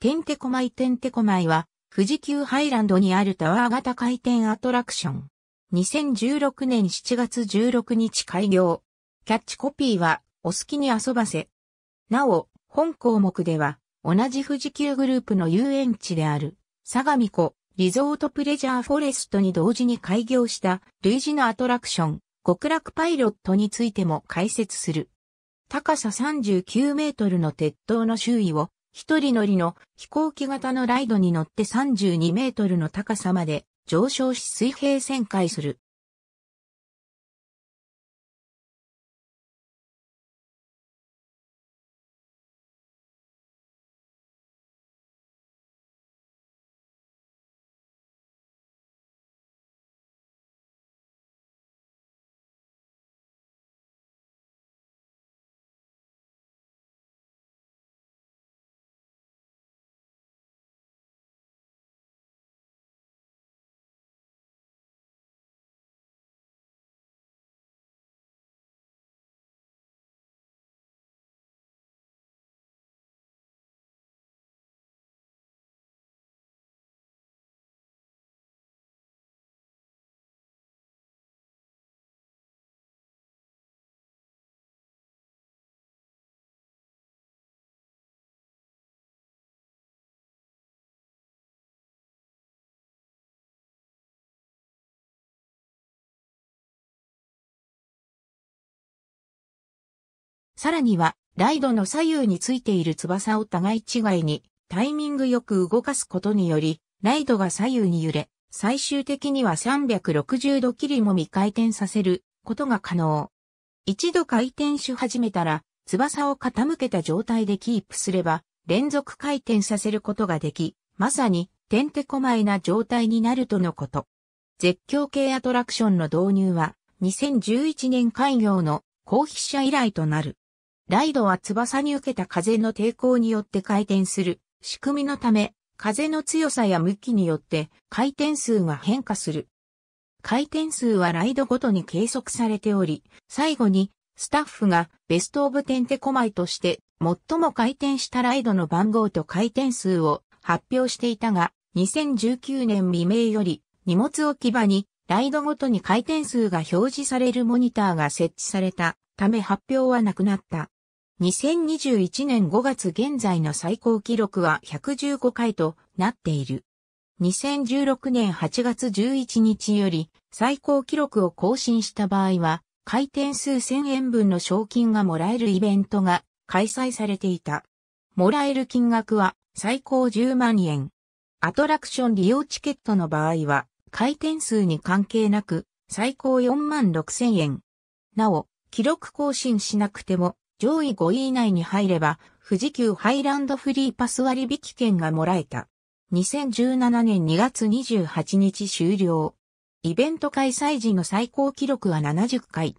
テンテコマイテンテコマイは、富士急ハイランドにあるタワー型回転アトラクション。2016年7月16日開業。キャッチコピーは、お好きに遊ばせ。なお、本項目では、同じ富士急グループの遊園地である、相模湖、リゾートプレジャーフォレストに同時に開業した類似のアトラクション、極楽パイロットについても解説する。高さ39メートルの鉄塔の周囲を一人乗りの飛行機型のライドに乗って32メートルの高さまで上昇し水平旋回する。さらには、ライドの左右についている翼を互い違いにタイミングよく動かすことにより、ライドが左右に揺れ、最終的には360度切りも未回転させることが可能。一度回転し始めたら、翼を傾けた状態でキープすれば、連続回転させることができ、まさに、てんてこまいな状態になるとのこと。絶叫系アトラクションの導入は、2011年開業の後費者以来となる。ライドは翼に受けた風の抵抗によって回転する仕組みのため、風の強さや向きによって回転数が変化する。回転数はライドごとに計測されており、最後にスタッフがベストオブテンテコマイとして最も回転したライドの番号と回転数を発表していたが、2019年未明より荷物置き場にライドごとに回転数が表示されるモニターが設置されたため発表はなくなった。2021年5月現在の最高記録は115回となっている。2016年8月11日より最高記録を更新した場合は、回転数1000円分の賞金がもらえるイベントが開催されていた。もらえる金額は最高10万円。アトラクション利用チケットの場合は、回転数に関係なく、最高4万6千円。なお、記録更新しなくても、上位5位以内に入れば、富士急ハイランドフリーパス割引券がもらえた。2017年2月28日終了。イベント開催時の最高記録は70回。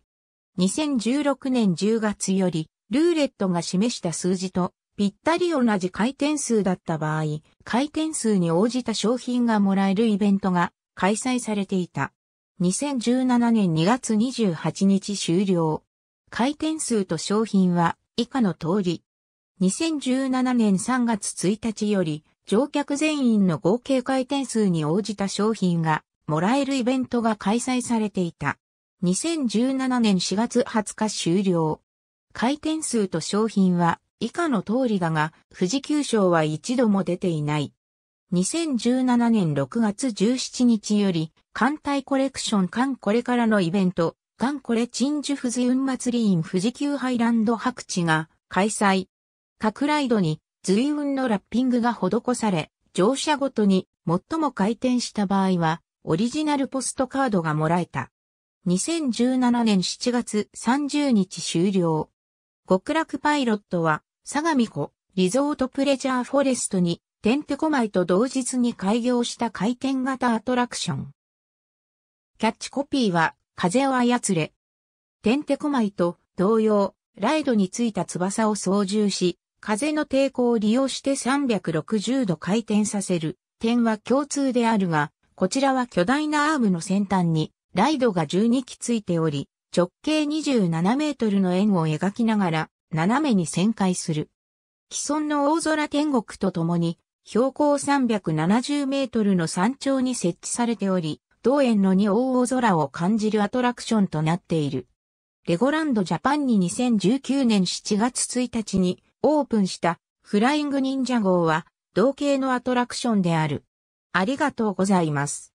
2016年10月より、ルーレットが示した数字と、ぴったり同じ回転数だった場合、回転数に応じた商品がもらえるイベントが開催されていた。2017年2月28日終了。回転数と商品は以下の通り。2017年3月1日より乗客全員の合計回転数に応じた商品がもらえるイベントが開催されていた。2017年4月20日終了。回転数と商品は以下の通りだが、富士急賞は一度も出ていない。2017年6月17日より、艦隊コレクション艦これからのイベント、ガンコレチンジュフズユン祭りイン富士急ハイランド白地が開催。各ライドに随運のラッピングが施され、乗車ごとに最も回転した場合は、オリジナルポストカードがもらえた。2017年7月30日終了。極楽パイロットは、相模湖リゾートプレジャーフォレストに、テンテコまと同日に開業した回転型アトラクション。キャッチコピーは、風を操れ。テンテコマイと同様、ライドについた翼を操縦し、風の抵抗を利用して360度回転させる点は共通であるが、こちらは巨大なアームの先端にライドが12機ついており、直径27メートルの円を描きながら斜めに旋回する。既存の大空天国とともに、標高370メートルの山頂に設置されており、同園の二大大空を感じるアトラクションとなっている。レゴランドジャパンに2019年7月1日にオープンしたフライング忍者号は同系のアトラクションである。ありがとうございます。